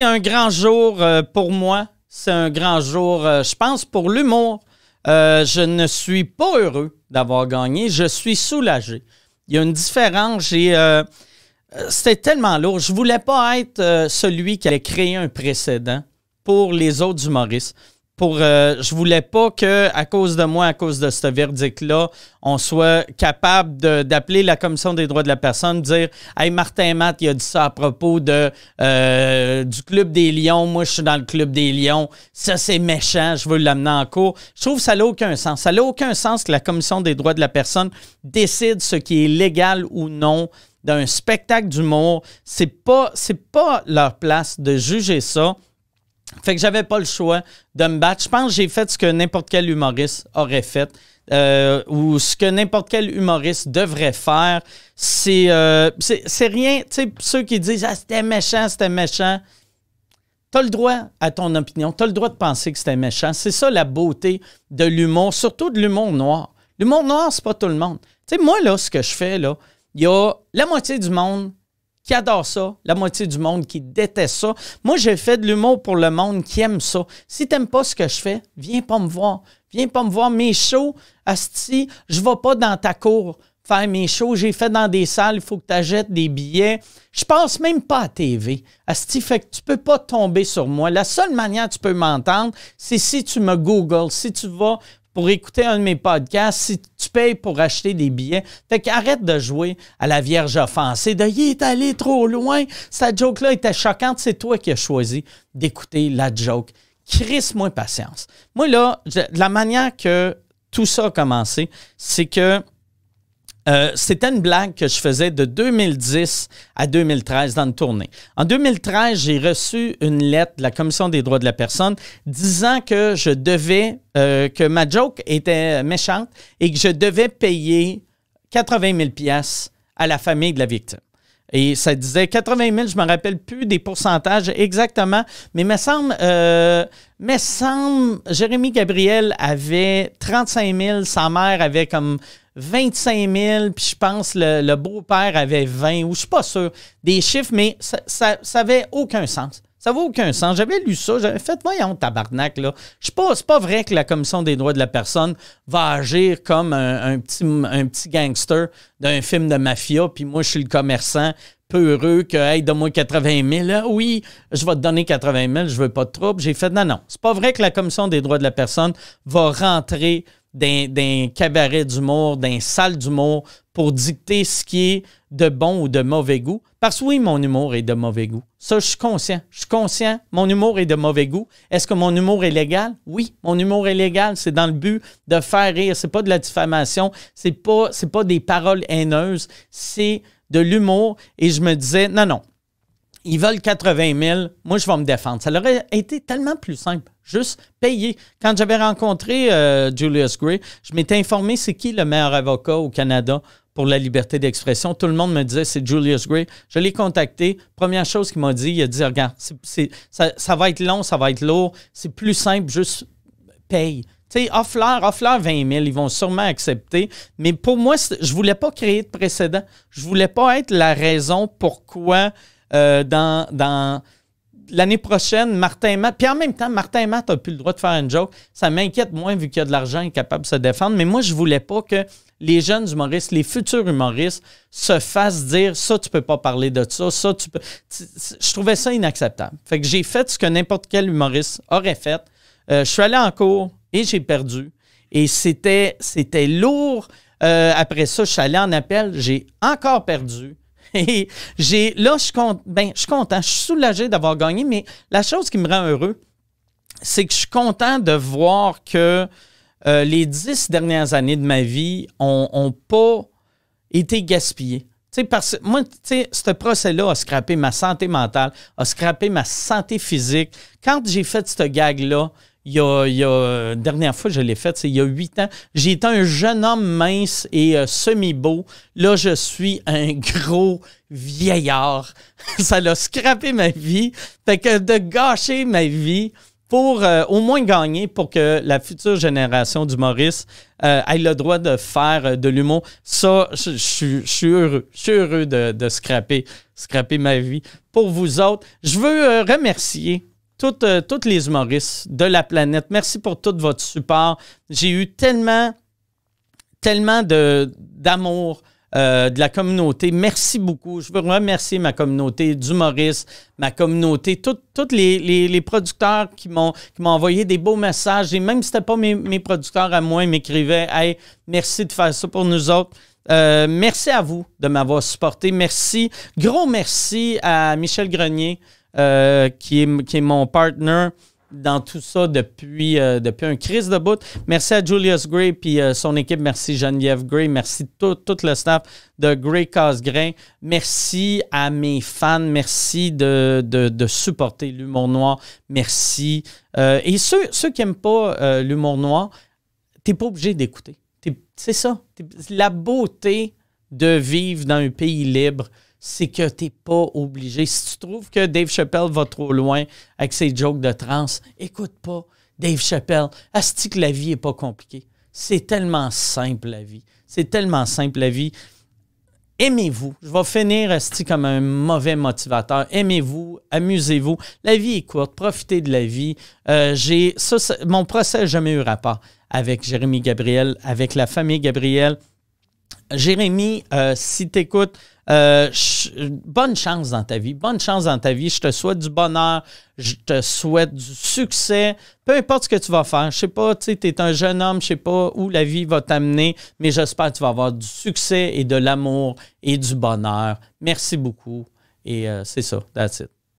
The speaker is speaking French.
un grand jour euh, pour moi. C'est un grand jour, euh, je pense, pour l'humour. Euh, je ne suis pas heureux d'avoir gagné. Je suis soulagé. Il y a une différence. c'était tellement lourd. Je voulais pas être celui qui allait créer un précédent pour les autres humoristes pour euh, je voulais pas que à cause de moi, à cause de ce verdict là, on soit capable d'appeler la commission des droits de la personne, dire "Hey Martin Matt, il a dit ça à propos de euh, du club des Lions, moi je suis dans le club des Lions, ça c'est méchant, je veux l'amener en cours." Je trouve que ça n'a aucun sens. Ça n'a aucun sens que la commission des droits de la personne décide ce qui est légal ou non d'un spectacle d'humour, c'est pas c'est pas leur place de juger ça. Fait que j'avais pas le choix de me battre. Je pense que j'ai fait ce que n'importe quel humoriste aurait fait. Euh, ou ce que n'importe quel humoriste devrait faire, euh, c'est c'est rien. Tu sais, ceux qui disent ah, c'était méchant, c'était méchant. as le droit à ton opinion, as le droit de penser que c'était méchant. C'est ça la beauté de l'humour, surtout de l'humour noir. L'humour noir, c'est pas tout le monde. Tu sais, moi, là, ce que je fais, là, il y a la moitié du monde qui adore ça, la moitié du monde qui déteste ça. Moi, j'ai fait de l'humour pour le monde qui aime ça. Si n'aimes pas ce que je fais, viens pas me voir. Viens pas me voir mes shows, Asti. Je vais pas dans ta cour faire mes shows. J'ai fait dans des salles, il faut que tu achètes des billets. Je pense même pas à TV. Asti, fait que tu peux pas tomber sur moi. La seule manière que tu peux m'entendre, c'est si tu me googles, si tu vas pour écouter un de mes podcasts, si tu payes pour acheter des billets, fait qu'arrête de jouer à la Vierge offensée, de il est allé trop loin, cette joke-là était choquante, c'est toi qui as choisi d'écouter la joke. » moi patience. Moi, là, la manière que tout ça a commencé, c'est que euh, c'était une blague que je faisais de 2010 à 2013 dans une tournée. En 2013, j'ai reçu une lettre de la Commission des droits de la personne disant que je devais, euh, que ma joke était méchante et que je devais payer 80 000 pièces à la famille de la victime. Et ça disait 80 000, je ne me rappelle plus des pourcentages exactement, mais me semble, euh, me semble, Jérémy Gabriel avait 35 000, sa mère avait comme 25 000, puis je pense le, beau-père avait 20, ou je suis pas sûr, des chiffres, mais ça, ça, aucun sens. Ça vaut aucun sens. J'avais lu ça, j'avais fait, voyons, tabarnak, là. Je sais pas, c'est pas vrai que la Commission des droits de la personne va agir comme un, petit, un petit gangster d'un film de mafia, puis moi, je suis le commerçant, peu heureux que, hey, donne-moi 80 000. Hein? oui, je vais te donner 80 000, je veux pas de trouble. J'ai fait, non, non. C'est pas vrai que la Commission des droits de la personne va rentrer d'un cabaret d'humour, d'un salle d'humour pour dicter ce qui est de bon ou de mauvais goût. Parce que oui, mon humour est de mauvais goût. Ça, je suis conscient. Je suis conscient. Mon humour est de mauvais goût. Est-ce que mon humour est légal? Oui, mon humour est légal. C'est dans le but de faire rire. C'est pas de la diffamation. C'est pas, pas des paroles haineuses. C'est de l'humour. Et je me disais, non, non ils veulent 80 000, moi, je vais me défendre. Ça leur aurait été tellement plus simple, juste payer. Quand j'avais rencontré euh, Julius Gray, je m'étais informé c'est qui le meilleur avocat au Canada pour la liberté d'expression. Tout le monde me disait c'est Julius Gray. Je l'ai contacté. Première chose qu'il m'a dit, il a dit regarde, ça, va être long, ça va être lourd. C'est plus simple, juste paye. Tu sais, offre-leur, offre 20 000, ils vont sûrement accepter. Mais pour moi, je ne voulais pas créer de précédent. Je ne voulais pas être la raison pourquoi euh, dans, l'année prochaine, Martin Matt. Puis en même temps, Martin Matt n'a plus le droit de faire une joke. Ça m'inquiète moins vu qu'il y a de l'argent il capable de se défendre. Mais moi, je voulais pas que les jeunes humoristes, les futurs humoristes, se fassent dire ça, tu peux pas parler de ça, ça, tu Je trouvais ça inacceptable. Fait que j'ai fait ce que n'importe quel humoriste aurait fait. Euh, je suis allé en cours et j'ai perdu. Et c'était, lourd. Euh, après ça, je suis allé en appel, j'ai encore perdu. Et j'ai, là, je suis, ben, je content. Je suis soulagé d'avoir gagné, mais la chose qui me rend heureux, c'est que je suis content de voir que euh, les dix dernières années de ma vie n'ont pas été gaspillées. c'est parce que moi, ce procès-là a scrapé ma santé mentale, a scrappé ma santé physique. Quand j'ai fait ce gag-là, il y a, euh, dernière fois, je l'ai fait, c'est il y a huit ans. J'étais un jeune homme mince et euh, semi-beau. Là, je suis un gros vieillard. ça l'a scrappé ma vie. Fait que de gâcher ma vie pour euh, au moins gagner pour que la future génération du Maurice ait le droit de faire de l'humour. Ça, je, je, suis heureux. Je suis heureux de, de scraper, scraper ma vie. Pour vous autres, je veux remercier euh, toutes, les humoristes de la planète. Merci pour tout votre support. J'ai eu tellement, tellement d'amour. Euh, de la communauté. Merci beaucoup. Je veux remercier ma communauté d'humoristes, ma communauté, tous les, producteurs qui m'ont envoyé des beaux messages. Et même si ce n'était pas mes, producteurs à moi, ils m'écrivaient Hey, merci de faire ça pour nous autres. Euh, merci à vous de m'avoir supporté. Merci. Gros merci à Michel Grenier. Euh, qui, est, mon partner dans tout ça depuis, euh, un crise de bout. Merci à Julius Gray et euh, son équipe. Merci Geneviève Gray. Merci tout, tout le staff de Gray Grain. Merci à mes fans. Merci de, supporter l'humour noir. Merci. et ceux, qui n'aiment pas l'humour noir, t'es pas obligé d'écouter. C'est ça. La beauté de vivre dans un pays libre c'est que tu n'es pas obligé. Si tu trouves que Dave Chappelle va trop loin avec ses jokes de trans, écoute pas Dave Chappelle. Asti que la vie n'est pas compliquée. C'est tellement simple la vie. C'est tellement simple la vie. Aimez-vous. Je vais finir Asti comme un mauvais motivateur. Aimez-vous, amusez-vous. La vie est courte, profitez de la vie. Euh, j'ai mon procès n'a jamais eu rapport avec Jérémy Gabriel, avec la famille Gabriel. Jérémy, euh, si tu écoutes, euh, bonne chance dans ta vie. Bonne chance dans ta vie. Je te souhaite du bonheur. Je te souhaite du succès. Peu importe ce que tu vas faire. Je sais pas, tu es un jeune homme. Je sais pas où la vie va t'amener, mais j'espère que tu vas avoir du succès et de l'amour et du bonheur. Merci beaucoup. Et euh, c'est ça. That's it.